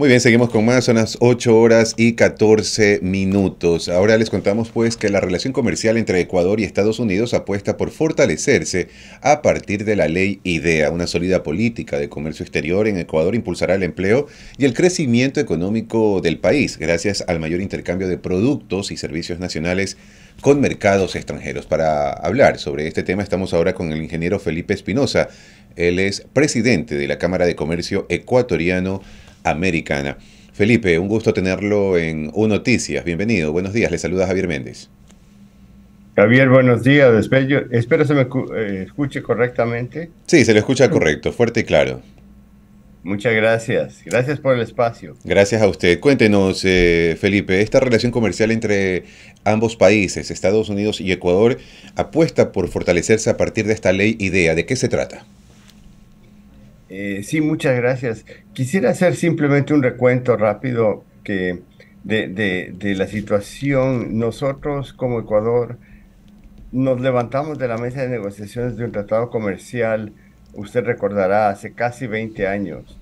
Muy bien, seguimos con más, son las 8 horas y 14 minutos. Ahora les contamos pues que la relación comercial entre Ecuador y Estados Unidos apuesta por fortalecerse a partir de la ley IDEA. Una sólida política de comercio exterior en Ecuador impulsará el empleo y el crecimiento económico del país gracias al mayor intercambio de productos y servicios nacionales con mercados extranjeros. Para hablar sobre este tema estamos ahora con el ingeniero Felipe Espinosa. Él es presidente de la Cámara de Comercio Ecuatoriano Americana. Felipe, un gusto tenerlo en UNOTICIAS. Noticias. Bienvenido, buenos días. Le saluda Javier Méndez. Javier, buenos días. Espero se me eh, escuche correctamente. Sí, se lo escucha correcto, fuerte y claro. Muchas gracias. Gracias por el espacio. Gracias a usted. Cuéntenos, eh, Felipe, esta relación comercial entre ambos países, Estados Unidos y Ecuador, apuesta por fortalecerse a partir de esta ley IDEA. ¿De qué se trata? Eh, sí, muchas gracias. Quisiera hacer simplemente un recuento rápido que de, de, la situación. Nosotros como Ecuador nos levantamos de la mesa de negociaciones de un tratado comercial, usted recordará, hace casi 20 años,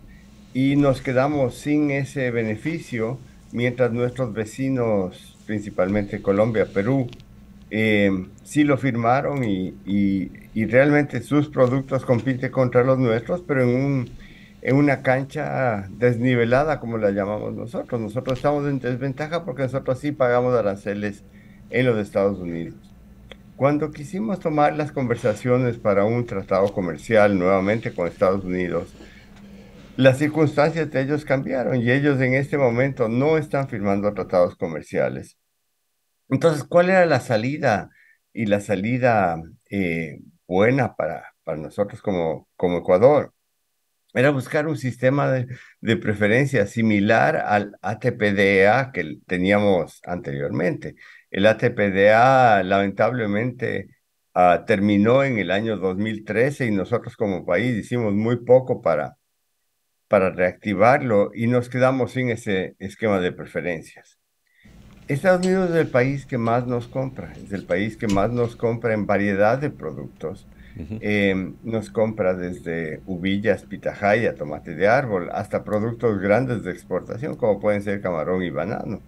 y nos quedamos sin ese beneficio mientras nuestros vecinos, principalmente Colombia, Perú, eh, sí lo firmaron y, y, realmente sus productos compiten contra los nuestros, pero en, un, en una cancha desnivelada como la llamamos nosotros. Nosotros estamos en desventaja porque nosotros sí pagamos aranceles en los Estados Unidos. Cuando quisimos tomar las conversaciones para un tratado comercial nuevamente con Estados Unidos, las circunstancias de ellos cambiaron y ellos en este momento no están firmando tratados comerciales entonces, ¿cuál era la salida? Y la salida eh, buena para, nosotros como, Ecuador era buscar un sistema de, de preferencia similar al ATPDA que teníamos anteriormente. El ATPDA lamentablemente ah, terminó en el año 2013 y nosotros como país hicimos muy poco para reactivarlo y nos quedamos sin ese esquema de preferencias. Estados Unidos es el país que más nos compra, es el país que más nos compra en variedad de productos. Em, nos compra desde ubillas, pitahaya, tomate de árbol, hasta productos grandes de exportación, como pueden ser camarón y banano.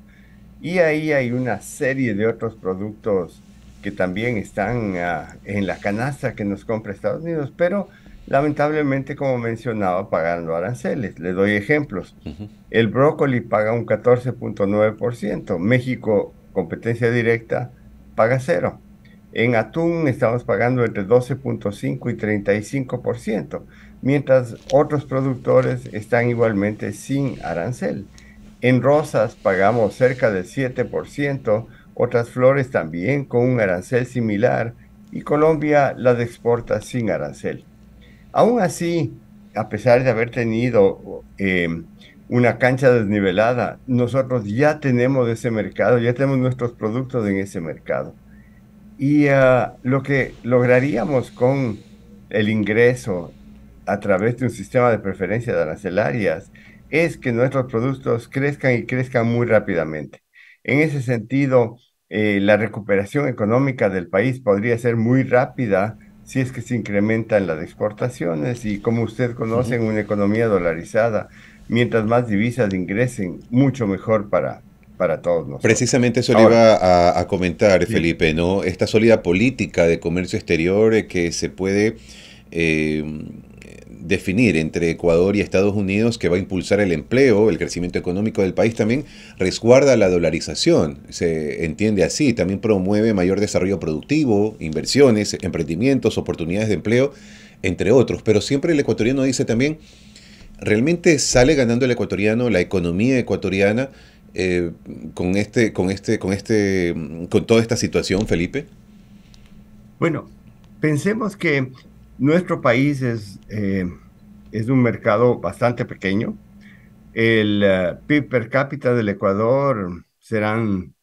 Y ahí hay una serie de otros productos que también están ah, en la canasta que nos compra Estados Unidos, pero lamentablemente, como mencionaba, pagando aranceles. Le doy ejemplos. El brócoli paga un 14.9%, México, competencia directa, paga cero. En atún estamos pagando entre 12.5 y 35%, mientras otros productores están igualmente sin arancel. En rosas pagamos cerca del 7%, otras flores también con un arancel similar y Colombia las exporta sin arancel. Aún así, a pesar de haber tenido eh, una cancha desnivelada, nosotros ya tenemos ese mercado, ya tenemos nuestros productos en ese mercado. Y ah, lo que lograríamos con el ingreso a través de un sistema de de arancelarias es que nuestros productos crezcan y crezcan muy rápidamente. En ese sentido, eh, la recuperación económica del país podría ser muy rápida si es que se incrementan las exportaciones y como usted conoce, en una economía dolarizada, mientras más divisas ingresen, mucho mejor para, para todos nosotros. Precisamente eso le iba a, comentar, Felipe, ¿no? Esta sólida política de comercio exterior eh, que se puede... Eh, definir entre Ecuador y Estados Unidos que va a impulsar el empleo, el crecimiento económico del país, también resguarda la dolarización, se entiende así, también promueve mayor desarrollo productivo, inversiones, emprendimientos, oportunidades de empleo, entre otros. Pero siempre el ecuatoriano dice también, ¿realmente sale ganando el ecuatoriano, la economía ecuatoriana? Eh, con este, con este, con este, con toda esta situación, Felipe? Bueno, pensemos que nuestro país es, eh, es un mercado bastante pequeño. El eh, PIB per cápita del Ecuador serán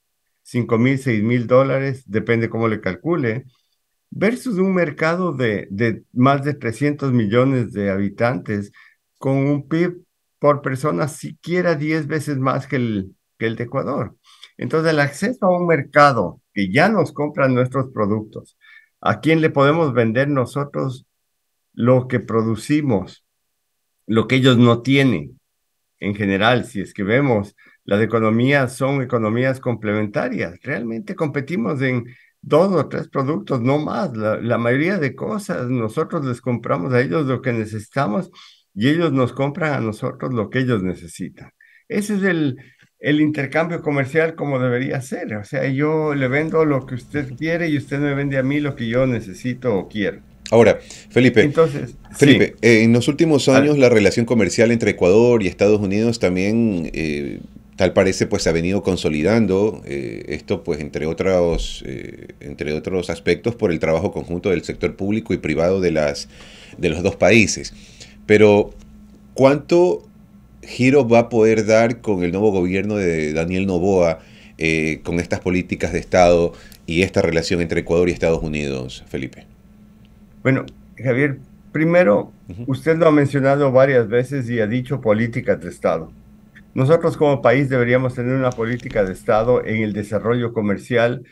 5 mil, mil dólares, depende cómo le calcule, versus un mercado de, más de 300 millones de habitantes con un PIB por persona siquiera 10 veces más que el, que el de Ecuador. Entonces, el acceso a un mercado que ya nos compran nuestros productos, ¿A quién le podemos vender nosotros lo que producimos, lo que ellos no tienen? En general, si es que vemos, las economías son economías complementarias. Realmente competimos en dos o tres productos, no más. La, mayoría de cosas nosotros les compramos a ellos lo que necesitamos y ellos nos compran a nosotros lo que ellos necesitan. Ese es el, el intercambio comercial como debería ser. O sea, yo le vendo lo que usted quiere y usted me vende a mí lo que yo necesito o quiero. Ahora, Felipe, Entonces, Felipe eh, en los últimos años la relación comercial entre Ecuador y Estados Unidos también, eh, tal parece, pues ha venido consolidando eh, esto, pues entre otros, entre otros aspectos, por el trabajo conjunto del sector público y privado de, las, de los dos países. Pero, ¿cuánto giro va a poder dar con el nuevo gobierno de Daniel Novoa, eh, con estas políticas de Estado y esta relación entre Ecuador y Estados Unidos, Felipe? Bueno, Javier, primero, usted lo ha mencionado varias veces y ha dicho políticas de Estado. Nosotros como país deberíamos tener una política de Estado en el desarrollo comercial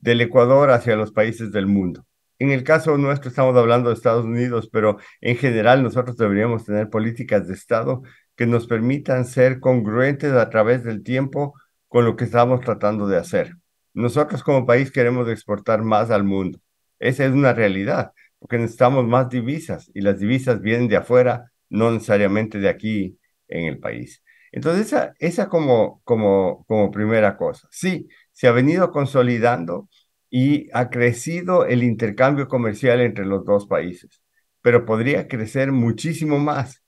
del Ecuador hacia los países del mundo. En el caso nuestro estamos hablando de Estados Unidos, pero en general nosotros deberíamos tener políticas de Estado que nos permitan ser congruentes a través del tiempo con lo que estamos tratando de hacer. Nosotros como país queremos exportar más al mundo. Esa es una realidad, porque necesitamos más divisas y las divisas vienen de afuera, no necesariamente de aquí en el país. Entonces, esa, esa como, como, como primera cosa. Sí, se ha venido consolidando y ha crecido el intercambio comercial entre los dos países, pero podría crecer muchísimo más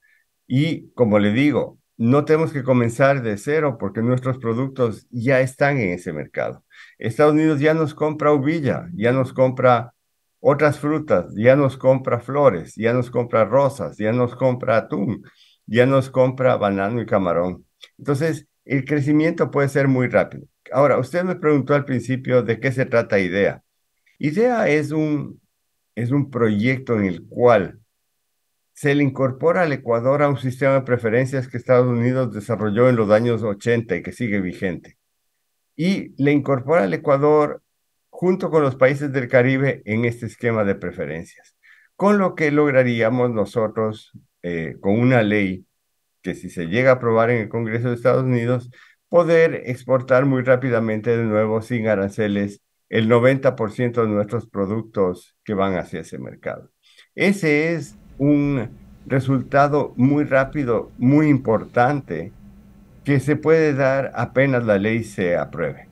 y como le digo, no tenemos que comenzar de cero porque nuestros productos ya están en ese mercado. Estados Unidos ya nos compra uvilla, ya nos compra otras frutas, ya nos compra flores, ya nos compra rosas, ya nos compra atún, ya nos compra banano y camarón. Entonces, el crecimiento puede ser muy rápido. Ahora, usted me preguntó al principio de qué se trata IDEA. IDEA es un, es un proyecto en el cual se le incorpora al Ecuador a un sistema de preferencias que Estados Unidos desarrolló en los años 80 y que sigue vigente. Y le incorpora al Ecuador junto con los países del Caribe en este esquema de preferencias. Con lo que lograríamos nosotros, eh, con una ley que si se llega a aprobar en el Congreso de Estados Unidos, poder exportar muy rápidamente de nuevo sin aranceles el 90% de nuestros productos que van hacia ese mercado. Ese es un resultado muy rápido, muy importante, que se puede dar apenas la ley se apruebe.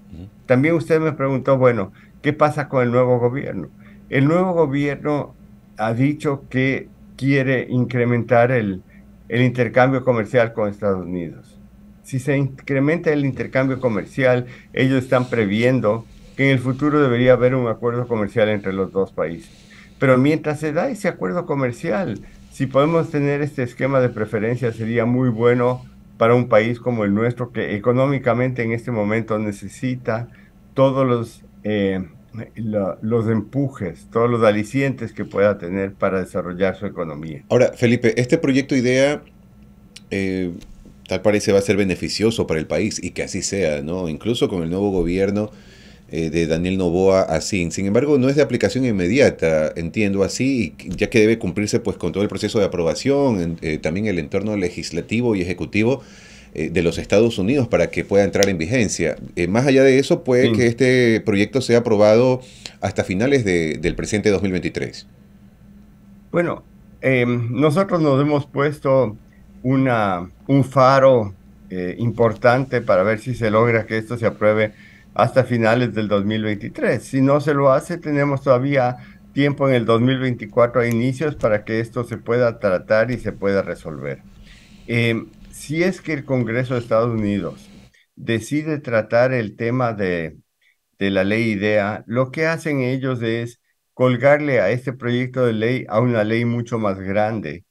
También usted me preguntó, bueno, ¿qué pasa con el nuevo gobierno? El nuevo gobierno ha dicho que quiere incrementar el, el intercambio comercial con Estados Unidos. Si se incrementa el intercambio comercial, ellos están previendo que en el futuro debería haber un acuerdo comercial entre los dos países pero mientras se da ese acuerdo comercial, si podemos tener este esquema de preferencia, sería muy bueno para un país como el nuestro, que económicamente en este momento necesita todos los, eh, los empujes, todos los alicientes que pueda tener para desarrollar su economía. Ahora, Felipe, este proyecto IDEA... Eh, tal parece va a ser beneficioso para el país y que así sea, ¿no? Incluso con el nuevo gobierno, eh, de Daniel Novoa así SIN. embargo, no es de aplicación inmediata, entiendo así, ya que debe cumplirse pues con todo el proceso de aprobación, eh, también el entorno legislativo y ejecutivo eh, de los Estados Unidos para que pueda entrar en vigencia. más allá de eso, puede que este proyecto sea aprobado hasta finales del presente 2023. Bueno, nosotros nos hemos puesto una, un faro importante para ver si se logra que esto se apruebe hasta finales del 2023. Si no se lo hace, tenemos todavía tiempo en el 2024 a inicios para que esto se pueda tratar y se pueda resolver. Em, si es que el Congreso de Estados Unidos decide tratar el tema de, de la ley IDEA, lo que hacen ellos es colgarle a este proyecto de ley a una ley mucho más grande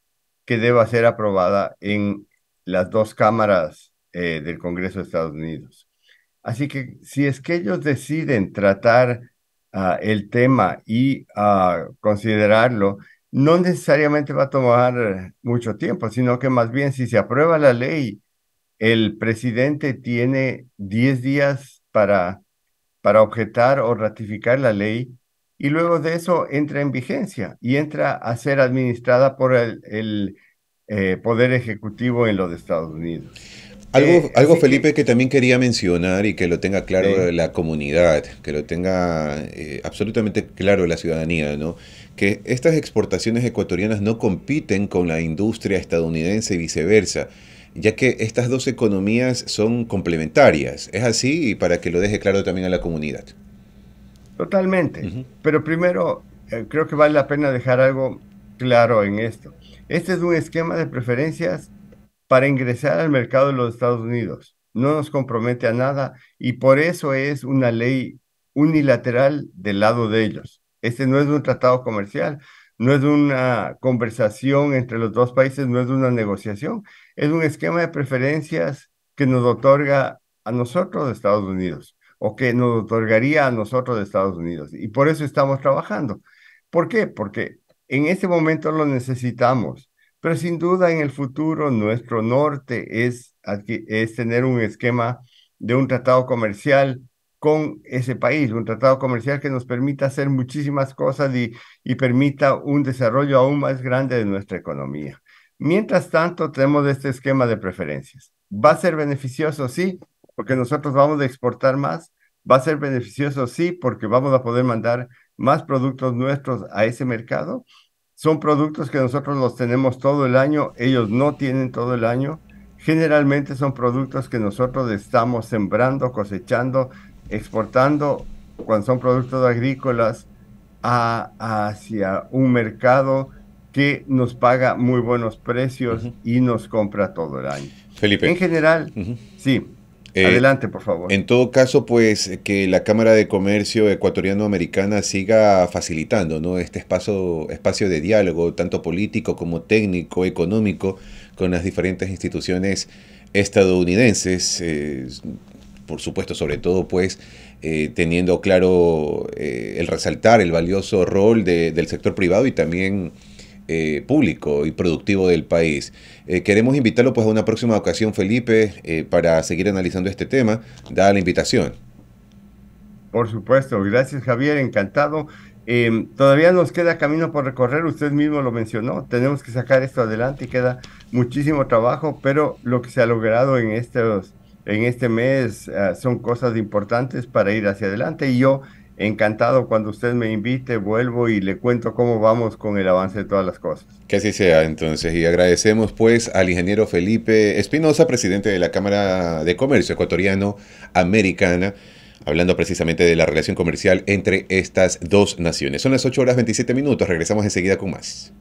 que deba ser aprobada en las dos cámaras eh, del Congreso de Estados Unidos. Así que si es que ellos deciden tratar ah, el tema y ah, considerarlo, no necesariamente va a tomar mucho tiempo, sino que más bien si se aprueba la ley, el presidente tiene 10 días para, objetar o ratificar la ley y luego de eso entra en vigencia y entra a ser administrada por el, eh, Poder Ejecutivo en los Estados Unidos. Algo, eh, Felipe, que... también quería mencionar y que lo tenga claro la comunidad, que lo tenga eh, absolutamente claro la ciudadanía, ¿no? que estas exportaciones ecuatorianas no compiten con la industria estadounidense y viceversa, ya que estas dos economías son complementarias. Es así y para que lo deje claro también a la comunidad. Totalmente. Pero primero, eh, creo que vale la pena dejar algo claro en esto. Este es un esquema de preferencias para ingresar al mercado de los Estados Unidos. No nos compromete a nada y por eso es una ley unilateral del lado de ellos. Este no es un tratado comercial, no es una conversación entre los dos países, no es una negociación, es un esquema de preferencias que nos otorga a nosotros de Estados Unidos o que nos otorgaría a nosotros de Estados Unidos. Y por eso estamos trabajando. ¿Por qué? Porque en este momento lo necesitamos. Pero sin duda en el futuro nuestro norte es, es tener un esquema de un tratado comercial con ese país, un tratado comercial que nos permita hacer muchísimas cosas y, y permita un desarrollo aún más grande de nuestra economía. Mientras tanto, tenemos este esquema de preferencias. ¿Va a ser beneficioso? Sí, porque nosotros vamos a exportar más. ¿Va a ser beneficioso? Sí, porque vamos a poder mandar más productos nuestros a ese mercado. Son productos que nosotros los tenemos todo el año, ellos no tienen todo el año. Generalmente son productos que nosotros estamos sembrando, cosechando, exportando, cuando son productos agrícolas, hacia un mercado que nos paga muy buenos precios y nos compra todo el año. Felipe. En general, sí. Eh, Adelante, por favor. En todo caso, pues que la Cámara de Comercio Ecuatoriano-Americana siga facilitando ¿no? este espacio, espacio de diálogo, tanto político como técnico, económico, con las diferentes instituciones estadounidenses, eh, por supuesto, sobre todo, pues eh, teniendo claro el resaltar el valioso rol del sector privado y también eh, público y productivo del país. Eh, queremos invitarlo pues a una próxima ocasión, Felipe, eh, para seguir analizando este tema, Da la invitación. Por supuesto, gracias Javier, encantado. Em, todavía nos queda camino por recorrer, usted mismo lo mencionó, tenemos que sacar esto adelante y queda muchísimo trabajo, pero lo que se ha logrado en, estos, en este mes ah, son cosas importantes para ir hacia adelante y yo Encantado, cuando usted me invite, vuelvo y le cuento cómo vamos con el avance de todas las cosas. Que así sea, entonces, y agradecemos pues al ingeniero Felipe Espinosa, presidente de la Cámara de Comercio Ecuatoriano-Americana, hablando precisamente de la relación comercial entre estas dos naciones. Son las 8 horas 27 minutos, regresamos enseguida con más.